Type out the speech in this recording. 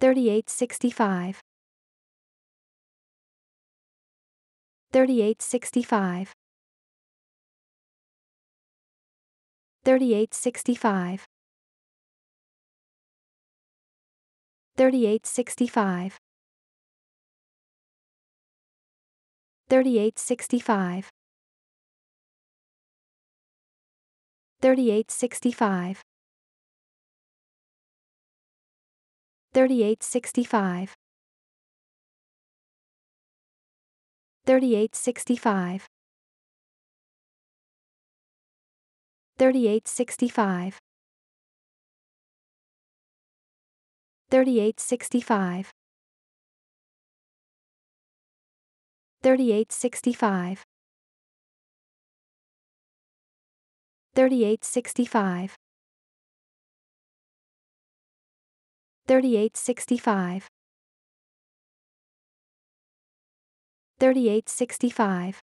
3865 3865 3865 3865 3865 3865 3865 3865 3865 3865 3865 3865 3865 3865